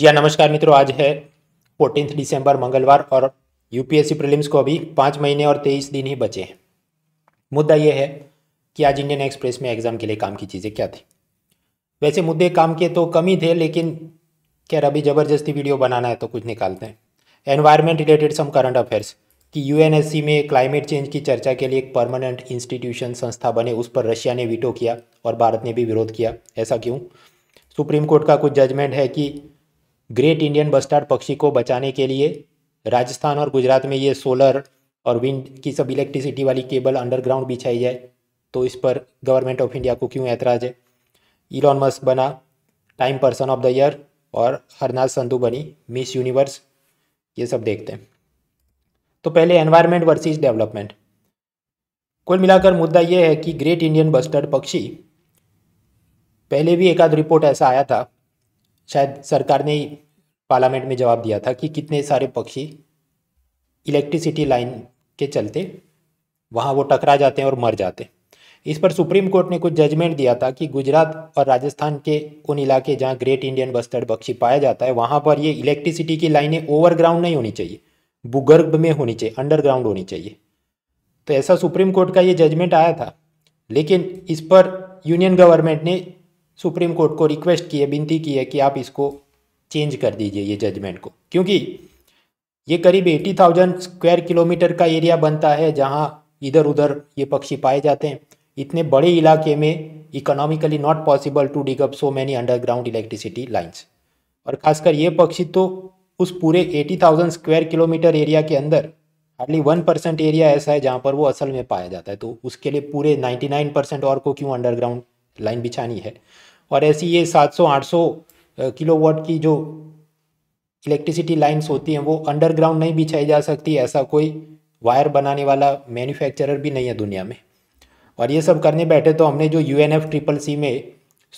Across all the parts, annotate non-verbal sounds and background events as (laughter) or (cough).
जी हाँ नमस्कार मित्रों आज है फोर्टीन दिसंबर मंगलवार और यूपीएससी प्रीलिम्स को अभी पाँच महीने और तेईस दिन ही बचे हैं मुद्दा यह है कि आज इंडियन एक्सप्रेस में एग्ज़ाम के लिए काम की चीज़ें क्या थी वैसे मुद्दे काम के तो कम ही थे लेकिन खैर अभी ज़बरदस्ती वीडियो बनाना है तो कुछ निकालते हैं environment related some current affairs कि यू में क्लाइमेट चेंज की चर्चा के लिए एक परमानेंट इंस्टीट्यूशन संस्था बने उस पर रशिया ने वीटो किया और भारत ने भी विरोध किया ऐसा क्यों सुप्रीम कोर्ट का कुछ जजमेंट है कि ग्रेट इंडियन बस्टार्ड पक्षी को बचाने के लिए राजस्थान और गुजरात में ये सोलर और विंड की सब इलेक्ट्रिसिटी वाली केबल अंडरग्राउंड बिछाई जाए तो इस पर गवर्नमेंट ऑफ इंडिया को क्यों ऐतराज है इलॉन मस्क बना Time person of the year और हरनाज संधु बनी मिस यूनिवर्स ये सब देखते हैं तो पहले एनवायरमेंट वर्सेस डेवलपमेंट कुल मिलाकर मुद्दा यह है कि ग्रेट इंडियन बस्टर्ड पक्षी पहले भी एक आध रिपोर्ट ऐसा आया था शायद सरकार ने पार्लियामेंट में जवाब दिया था कि कितने सारे पक्षी इलेक्ट्रिसिटी लाइन के चलते वहाँ वो टकरा जाते हैं और मर जाते हैं इस पर सुप्रीम कोर्ट ने कुछ जजमेंट दिया था कि गुजरात और राजस्थान के उन इलाके जहाँ ग्रेट इंडियन बस्टर्ड पक्षी पाया जाता है वहाँ पर ये इलेक्ट्रिसिटी की लाइनें ओवरग्राउंड नहीं होनी चाहिए भूगर्भ में होनी चाहिए अंडरग्राउंड होनी चाहिए तो ऐसा सुप्रीम कोर्ट का ये जजमेंट आया था लेकिन इस पर यूनियन गवर्नमेंट ने सुप्रीम कोर्ट को रिक्वेस्ट की है विनती की है कि आप इसको चेंज कर दीजिए ये जजमेंट को क्योंकि ये करीब eighty thousand square kilometre area एरिया बनता है जहाँ इधर उधर ये पक्षी पाए जाते हैं इतने बड़े इलाके में economically not possible to dig up so many underground electricity lines और खासकर ये पक्षी तो उस पूरे eighty thousand square kilometre area के अंदर हार्डली वन परसेंट एरिया ऐसा है जहाँ पर वो असल में पाया जाता है तो उसके लिए पूरे नाइन्टी नाइन परसेंट और को क्यों अंडरग्राउंड लाइन बिछानी है और ऐसी ये 700-800 किलोवाट की जो इलेक्ट्रिसिटी लाइन्स होती हैं वो अंडरग्राउंड नहीं बिछाई जा सकती ऐसा कोई वायर बनाने वाला मैन्युफैक्चरर भी नहीं है दुनिया में और ये सब करने बैठे तो हमने जो यू ट्रिपल सी में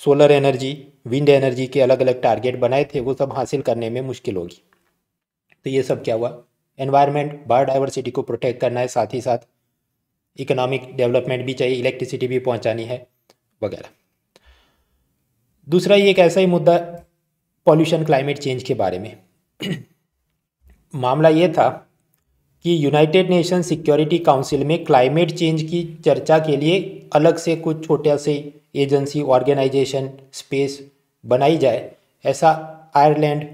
सोलर एनर्जी विंड एनर्जी के अलग अलग टारगेट बनाए थे वो सब हासिल करने में मुश्किल होगी तो ये सब क्या हुआ एनवायरनमेंट बायोडाइवर्सिटी को प्रोटेक्ट करना है साथ ही साथ इकोनॉमिक डेवलपमेंट भी चाहिए इलेक्ट्रिसिटी भी पहुंचानी है वगैरह दूसरा ये एक ऐसा ही मुद्दा पॉल्यूशन क्लाइमेट चेंज के बारे में (clears throat) मामला ये था कि यूनाइटेड नेशन सिक्योरिटी काउंसिल में क्लाइमेट चेंज की चर्चा के लिए अलग से कुछ छोटा से एजेंसी ऑर्गेनाइजेशन स्पेस बनाई जाए ऐसा आयरलैंड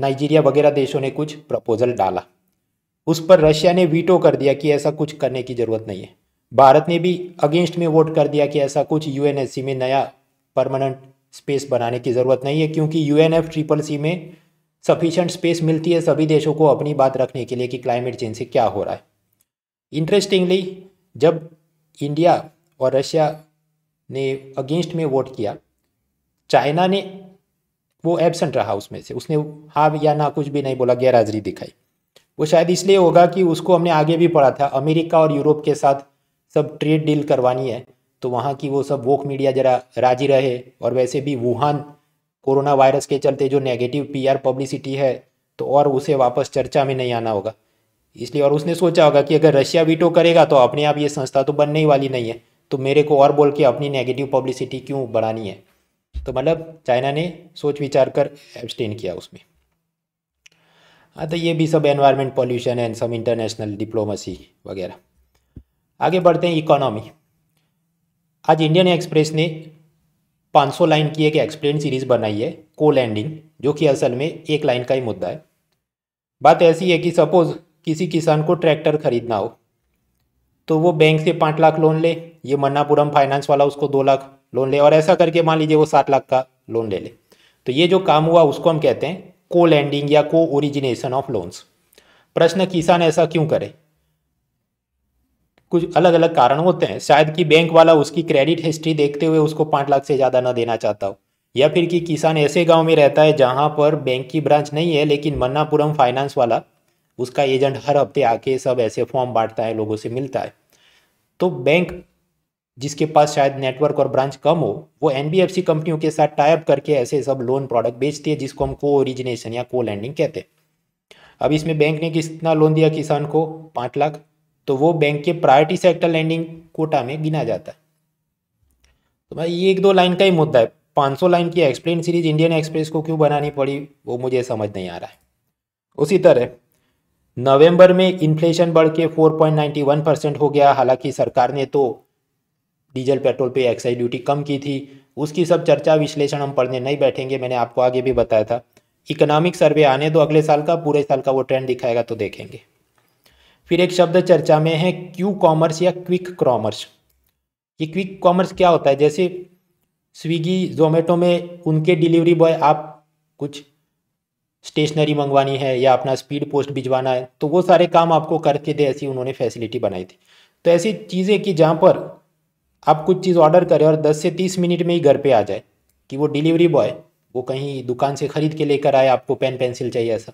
नाइजीरिया वगैरह देशों ने कुछ प्रपोजल डाला उस पर रशिया ने वीटो कर दिया कि ऐसा कुछ करने की ज़रूरत नहीं है भारत ने भी अगेंस्ट में वोट कर दिया कि ऐसा कुछ यू में नया परमानेंट स्पेस बनाने की ज़रूरत नहीं है क्योंकि यू ट्रिपल सी में सफिशेंट स्पेस मिलती है सभी देशों को अपनी बात रखने के लिए कि क्लाइमेट चेंज से क्या हो रहा है इंटरेस्टिंगली जब इंडिया और रशिया ने अगेंस्ट में वोट किया चाइना ने वो एबसेंट रहा उसमें से उसने हाँ या ना कुछ भी नहीं बोला गैर हाजिरी दिखाई वो शायद इसलिए होगा कि उसको हमने आगे भी पढ़ा था अमेरिका और यूरोप के साथ सब ट्रेड डील करवानी है तो वहाँ की वो सब वोक मीडिया जरा राजी रहे और वैसे भी वुहान कोरोना वायरस के चलते जो नेगेटिव पीआर पब्लिसिटी है तो और उसे वापस चर्चा में नहीं आना होगा इसलिए और उसने सोचा होगा कि अगर रशिया वीटो करेगा तो अपने आप ये संस्था तो बनने ही वाली नहीं है तो मेरे को और बोल के अपनी नेगेटिव पब्लिसिटी क्यों बढ़ानी है तो मतलब चाइना ने सोच विचार कर एब्सटेन किया उसमें हाँ तो ये भी सब एनवायरमेंट पॉल्यूशन एंड सब इंटरनेशनल डिप्लोमेसी वगैरह आगे बढ़ते हैं इकोनॉमी आज इंडियन एक्सप्रेस ने 500 लाइन की एक एक्सप्लेन सीरीज बनाई है को लैंडिंग जो कि असल में एक लाइन का ही मुद्दा है बात ऐसी है कि सपोज़ किसी किसान को ट्रैक्टर खरीदना हो तो वो बैंक से पाँच लाख लोन ले ये मन्नापुरम फाइनेंस वाला उसको दो लाख लोन ले और ऐसा करके मान लीजिए वो सात लाख का लोन ले ले तो ये जो काम हुआ उसको हम कहते हैं को लैंडिंग या को ओरिजिनेशन ऑफ लोन्स प्रश्न किसान ऐसा क्यों करे कुछ अलग अलग कारण होते हैं शायद कि बैंक वाला उसकी क्रेडिट हिस्ट्री देखते हुए उसको पाँच लाख से ज़्यादा ना देना चाहता हो या फिर कि किसान ऐसे गांव में रहता है जहां पर बैंक की ब्रांच नहीं है लेकिन मन्नापुरम फाइनेंस वाला उसका एजेंट हर हफ्ते आके सब ऐसे फॉर्म बांटता है लोगों से मिलता है तो बैंक जिसके पास शायद नेटवर्क और ब्रांच कम हो वो एन कंपनियों के साथ टाइप करके ऐसे सब लोन प्रोडक्ट बेचती है जिसको हम को ओरिजिनेशन या को लैंडिंग कहते हैं अब इसमें बैंक ने कितना लोन दिया किसान को पाँच लाख तो वो बैंक के प्रायोरिटी सेक्टर लैंडिंग कोटा में गिना जाता है तो भाई ये एक दो लाइन का ही मुद्दा है 500 लाइन की एक्सप्लेन सीरीज इंडियन एक्सप्रेस को क्यों बनानी पड़ी वो मुझे समझ नहीं आ रहा है उसी तरह नवंबर में इन्फ्लेशन बढ़ के 4.91 परसेंट हो गया हालांकि सरकार ने तो डीजल पेट्रोल पे एक्साइज ड्यूटी कम की थी उसकी सब चर्चा विश्लेषण हम पढ़ने नहीं बैठेंगे मैंने आपको आगे भी बताया था इकोनॉमिक सर्वे आने दो अगले साल का पूरे साल का वो ट्रेंड दिखाएगा तो देखेंगे फिर एक शब्द चर्चा में है क्यू कॉमर्स या क्विक कॉमर्स ये क्विक कॉमर्स क्या होता है जैसे स्विगी जोमेटो में उनके डिलीवरी बॉय आप कुछ स्टेशनरी मंगवानी है या अपना स्पीड पोस्ट भिजवाना है तो वो सारे काम आपको करके दे ऐसी उन्होंने फैसिलिटी बनाई थी तो ऐसी चीज़ें कि जहाँ पर आप कुछ चीज़ ऑर्डर करें और 10 से 30 मिनट में ही घर पे आ जाए कि वो डिलीवरी बॉय वो कहीं दुकान से ख़रीद के लेकर आए आपको पेन पेंसिल चाहिए ऐसा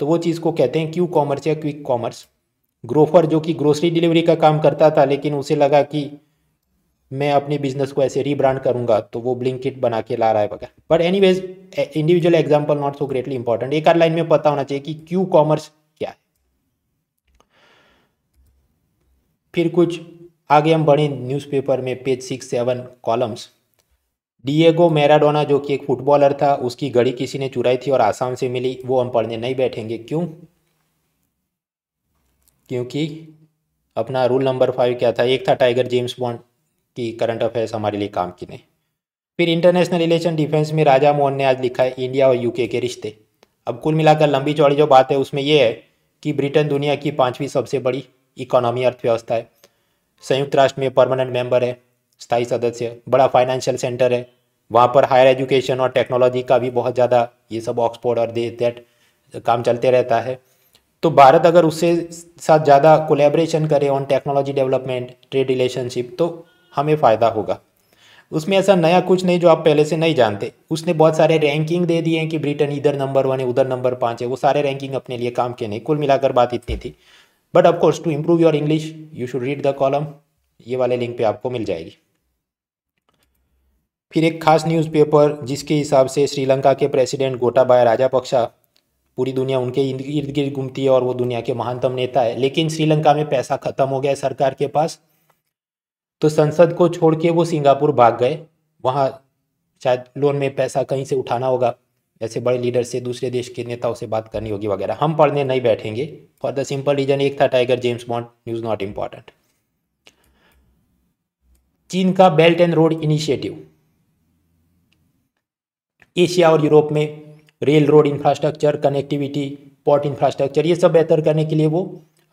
तो वो चीज़ को कहते हैं क्यू कॉमर्स या क्विक कॉमर्स ग्रोफर जो कि ग्रोसरी डिलीवरी का काम करता था लेकिन उसे लगा कि मैं अपने बिजनेस को ऐसे रीब्रांड करूंगा तो वो ब्लिंक किट बना के ला रहा है वगैरह but anyways individual example not so greatly important एक आर लाइन में पता होना चाहिए कि क्यू कॉमर्स क्या है फिर कुछ आगे हम बढ़े न्यूज़पेपर में page six seven columns Diego Maradona जो कि एक फुटबॉलर था उसकी घड़ी किसी ने चुराई थी और आसाम से मिली वो हम पढ़ने नहीं बैठेंगे क्यों क्योंकि अपना रूल नंबर फाइव क्या था एक था टाइगर जेम्स बॉन्ड की करंट अफेयर्स हमारे लिए काम की नहीं फिर इंटरनेशनल रिलेशन डिफेंस में राजा मोहन ने आज लिखा है इंडिया और यूके के रिश्ते अब कुल मिलाकर लंबी चौड़ी जो बात है उसमें यह है कि ब्रिटेन दुनिया की पाँचवीं सबसे बड़ी इकोनॉमी अर्थव्यवस्था है संयुक्त राष्ट्र में परमानेंट मेंबर है स्थायी सदस्य बड़ा फाइनेंशियल सेंटर है वहाँ पर हायर एजुकेशन और टेक्नोलॉजी का भी बहुत ज़्यादा ये सब ऑक्सफोर्ड और दे दैट काम चलते रहता है तो भारत अगर उससे साथ ज़्यादा कोलेब्रेशन करे on technology development trade relationship तो हमें फ़ायदा होगा उसमें ऐसा नया कुछ नहीं जो आप पहले से नहीं जानते उसने बहुत सारे रैंकिंग दे दिए हैं कि ब्रिटेन इधर नंबर वन है उधर नंबर पाँच है वो सारे रैंकिंग अपने लिए काम के नहीं कुल मिलाकर बात इतनी थी but of course to improve your English you should read the column ये वाले लिंक पर आपको मिल जाएगी फिर एक खास न्यूज़पेपर जिसके हिसाब से श्रीलंका के प्रेसिडेंट गोटाबाया राजापक्षा पूरी दुनिया उनके इर्द गिर्द घूमती है और वो दुनिया के महानतम नेता है लेकिन श्रीलंका में पैसा खत्म हो गया सरकार के पास तो संसद को छोड़ के वो सिंगापुर भाग गए वहाँ शायद लोन में पैसा कहीं से उठाना होगा ऐसे बड़े लीडर से दूसरे देश के नेताओं से बात करनी होगी वगैरह हम पढ़ने नहीं बैठेंगे फॉर द सिंपल रीजन एक था tiger James Bond news not important चीन का belt and road initiative Asia और यूरोप में rail road infrastructure connectivity port infrastructure ये सब बेहतर करने के लिए वो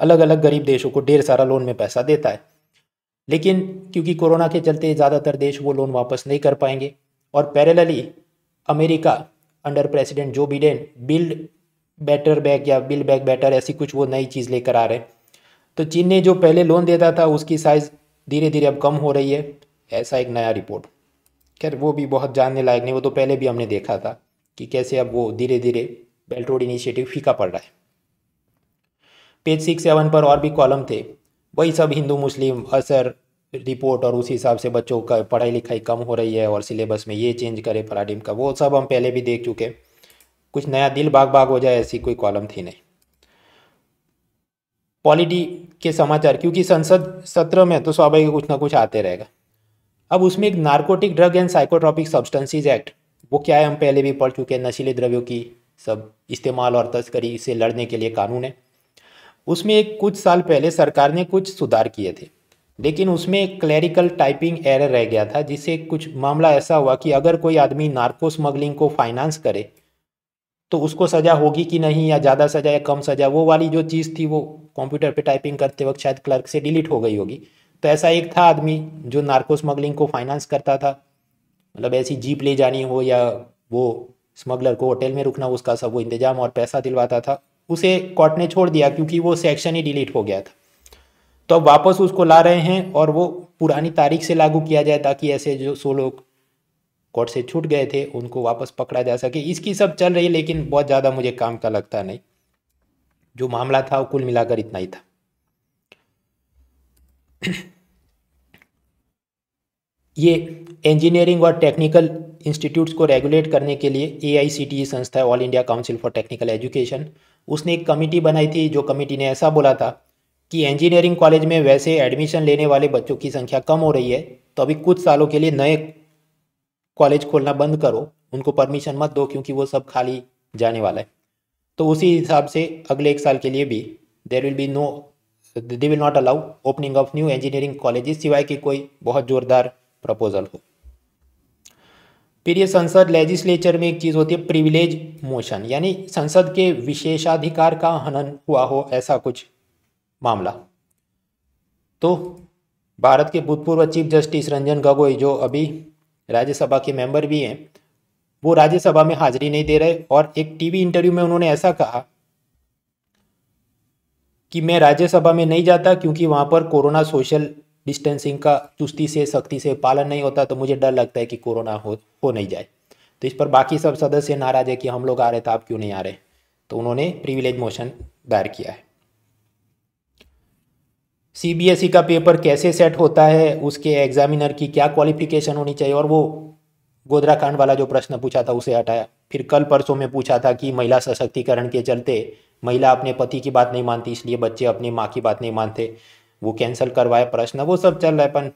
अलग अलग गरीब देशों को ढेर सारा लोन में पैसा देता है लेकिन क्योंकि कोरोना के चलते ज़्यादातर देश वो लोन वापस नहीं कर पाएंगे और parallelly America under president Joe Biden build better back या बिल बैक बेटर ऐसी कुछ वो नई चीज़ लेकर आ रहे हैं तो चीन ने जो पहले लोन देता था उसकी साइज़ धीरे धीरे अब कम हो रही है ऐसा एक नया रिपोर्ट खैर वो भी बहुत जानने लायक नहीं वो तो पहले भी हमने देखा था कि कैसे अब वो धीरे धीरे बेल्ट रोड इनिशिएटिव फीका पड़ रहा है पेज सिक्स सेवन पर और भी कॉलम थे वही सब हिंदू मुस्लिम असर रिपोर्ट और उसी हिसाब से बच्चों का पढ़ाई लिखाई कम हो रही है और सिलेबस में ये चेंज करे पराडिम का वो सब हम पहले भी देख चुके कुछ नया दिल बाग बाग हो जाए ऐसी कोई कॉलम थी नहीं पॉलिटी के समाचार क्योंकि संसद सत्र में तो स्वाभाविक कुछ ना कुछ आते रहेगा अब उसमें एक narcotic drug and psychotropic substances act वो क्या है हम पहले भी पढ़ चुके हैं नशीले द्रव्यों की सब इस्तेमाल और तस्करी से लड़ने के लिए कानून है उसमें एक कुछ साल पहले सरकार ने कुछ सुधार किए थे लेकिन उसमें क्लैरिकल टाइपिंग एरर रह गया था जिससे कुछ मामला ऐसा हुआ कि अगर कोई आदमी नार्को स्मगलिंग को फाइनेंस करे तो उसको सज़ा होगी कि नहीं या ज़्यादा सज़ा या कम सज़ा वो वाली जो चीज़ थी वो कंप्यूटर पे टाइपिंग करते वक्त शायद क्लर्क से डिलीट हो गई होगी तो ऐसा एक था आदमी जो नार्को स्मगलिंग को फाइनेंस करता था मतलब ऐसी जीप ले जानी हो या वो स्मगलर को होटल में रुकना उसका सब वो इंतज़ाम और पैसा दिलवाता था उसे कोर्ट ने छोड़ दिया क्योंकि वो सेक्शन ही डिलीट हो गया था तो अब वापस उसको ला रहे हैं और वो पुरानी तारीख से लागू किया जाए ताकि ऐसे जो सो लोग कोर्ट से छूट गए थे उनको वापस पकड़ा जा सके इसकी सब चल रही है लेकिन बहुत ज़्यादा मुझे काम का लगता नहीं जो मामला था वो कुल मिलाकर इतना ही था ये इंजीनियरिंग और टेक्निकल इंस्टीट्यूट्स को रेगुलेट करने के लिए ए e संस्था है all India council for technical education उसने एक कमेटी बनाई थी जो कमेटी ने ऐसा बोला था कि इंजीनियरिंग कॉलेज में वैसे एडमिशन लेने वाले बच्चों की संख्या कम हो रही है तो अभी कुछ सालों के लिए नए कॉलेज खोलना बंद करो उनको परमिशन मत दो क्योंकि वो सब खाली जाने वाला है तो उसी हिसाब से अगले एक साल के लिए भी there will be no they will not allow opening of new engineering college सिवाय कि कोई बहुत ज़ोरदार प्रपोजल को फिर ये संसद लेजिस्लेचर में एक चीज़ होती है प्रिविलेज मोशन यानी संसद के विशेषाधिकार का हनन हुआ हो ऐसा कुछ मामला तो भारत के भूतपूर्व चीफ जस्टिस रंजन गगोई जो अभी राज्यसभा के मेंबर भी हैं वो राज्यसभा में हाजिरी नहीं दे रहे और एक टीवी इंटरव्यू में उन्होंने ऐसा कहा कि मैं राज्यसभा में नहीं जाता क्योंकि वहाँ पर कोरोना सोशल डिस्टेंसिंग का चुस्ती से सख्ती से पालन नहीं होता तो मुझे डर लगता है कि कोरोना हो हो नहीं जाए तो इस पर बाकी सब सदस्य नाराज है कि हम लोग आ रहे थे तो आप क्यों नहीं आ रहे तो उन्होंने प्रिविलेज मोशन दायर किया है सीबीएसई e का पेपर कैसे सेट होता है उसके एग्जामिनर की क्या क्वालिफिकेशन होनी चाहिए और वो गोदरा कांड वाला जो प्रश्न पूछा था उसे हटाया फिर कल परसों में पूछा था कि महिला सशक्तिकरण के चलते महिला अपने पति की बात नहीं मानती इसलिए बच्चे अपनी माँ की बात नहीं मानते वो कैंसिल करवाया प्रश्न वो सब चल रहा है अपन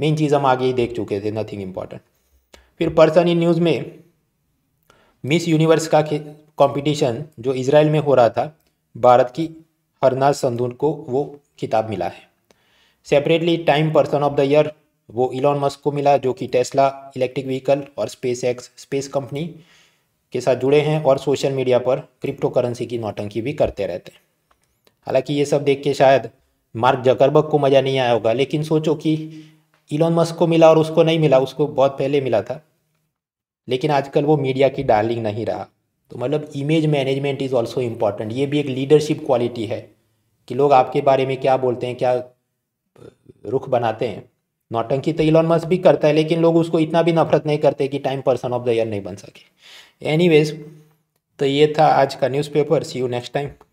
मेन चीज़ हम आगे ही देख चुके थे नथिंग इम्पॉर्टेंट फिर पर्सन इन न्यूज़ में मिस यूनिवर्स का कंपटीशन जो इसराइल में हो रहा था भारत की हरनाज संधून को वो खिताब मिला है separately Time person of the year वो इलॉन मस्क को मिला जो कि टेस्ला इलेक्ट्रिक व्हीकल और स्पेस एक्स स्पेस कंपनी के साथ जुड़े हैं और सोशल मीडिया पर क्रिप्टो करेंसी की नौटंकी भी करते रहते हैं हालांकि ये सब देख के शायद मार्क जकरबर्ग को मज़ा नहीं आया होगा लेकिन सोचो कि इलॉन मस्क को मिला और उसको नहीं मिला उसको बहुत पहले मिला था लेकिन आजकल वो मीडिया की डार्लिंग नहीं रहा तो मतलब image management is also important ये भी एक लीडरशिप क्वालिटी है कि लोग आपके बारे में क्या बोलते हैं क्या रुख बनाते हैं नौटंकी तो इलॉन मस्क भी करता है लेकिन लोग उसको इतना भी नफरत नहीं करते कि Time person of the year नहीं बन सके एनी तो ये था आज का newspaper see you next time